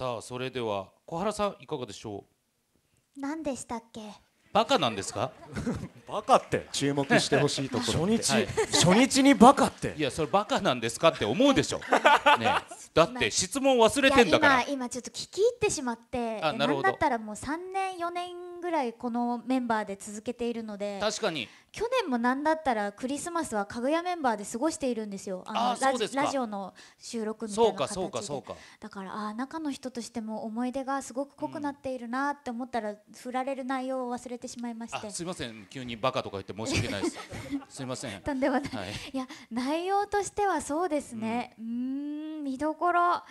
さあそれでは小原さんいかがでしょう何でしたっけバカなんですかバカって注目してほしいところ初日、初日にバカっていやそれバカなんですかって思うでしょ、ね、だって質問忘れてんだから今今ちょっと聞き入ってしまってあなるほどだったらもう3年4年ぐらいこのメンバーで続けているので確かに去年もなんだったらクリスマスはかぐやメンバーで過ごしているんですよあのラジオの収録みたいな形でそうかそうかだからあ中の人としても思い出がすごく濃くなっているなって思ったら、うん、振られる内容を忘れてしまいましてすいません急にバカとか言って申し訳ないです すいませんとんでもない、はい、いや内容としてはそうですねうん見どころ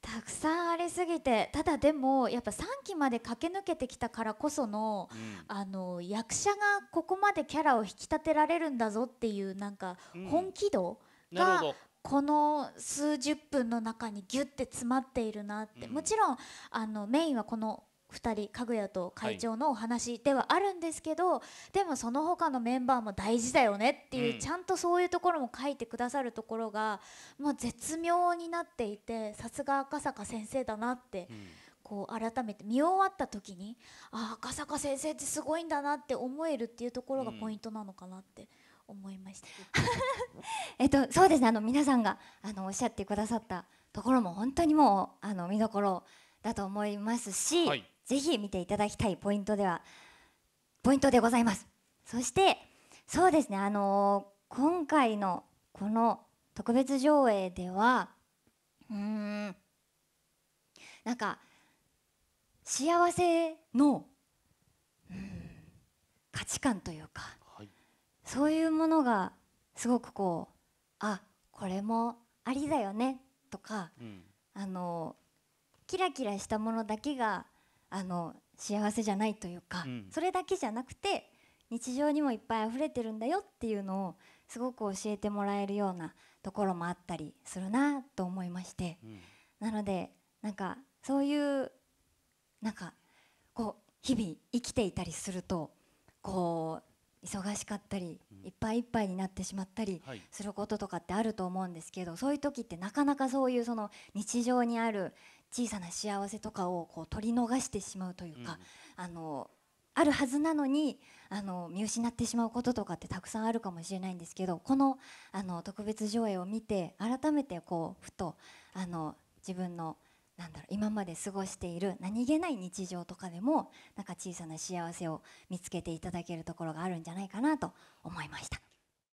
たくさんありすぎてただでもやっぱ3期まで駆け抜けてきたからこそのうん、あの役者がここまでキャラを引き立てられるんだぞっていうなんか本気度が、うん、この数十分の中にギュッて詰まっているなって、うん、もちろんあのメインはこの2人かぐやと会長のお話ではあるんですけど、はい、でもその他のメンバーも大事だよねっていう、うん、ちゃんとそういうところも書いてくださるところがもう絶妙になっていてさすが赤坂先生だなって、うん、こう改めて見終わった時にあ赤坂先生ってすごいんだなって思えるっていうところがポイントなのかなって。思いました えっとそうですねあの皆さんがあのおっしゃってくださったところも本当にもうあの見どころだと思いますし、はい、ぜひ見ていただきたいポイントではポイントでございますそしてそうですねあのー、今回のこの特別上映ではうんなんか幸せの、価値観というか、はい、そういうものがすごくこうあこれもありだよねとか、うん、あのキラキラしたものだけがあの幸せじゃないというか、うん、それだけじゃなくて日常にもいっぱい溢れてるんだよっていうのをすごく教えてもらえるようなところもあったりするなと思いまして、うん、なのでなんかそういうなんかこう日々生きていたりするとこう忙しかったり、いっぱいいっぱいになってしまったりすることとかってあると思うんですけど、そういう時ってなかなかそういうその日常にある小さな幸せとかをこう取り逃してしまうというか、あのあるはずなのにあの見失ってしまうこととかってたくさんあるかもしれないんですけどこのあの特別上映を見て改めてこうふとあの自分のなんだろう今まで過ごしている何気ない日常とかでもなんか小さな幸せを見つけていただけるところがあるんじゃないかなと思いました。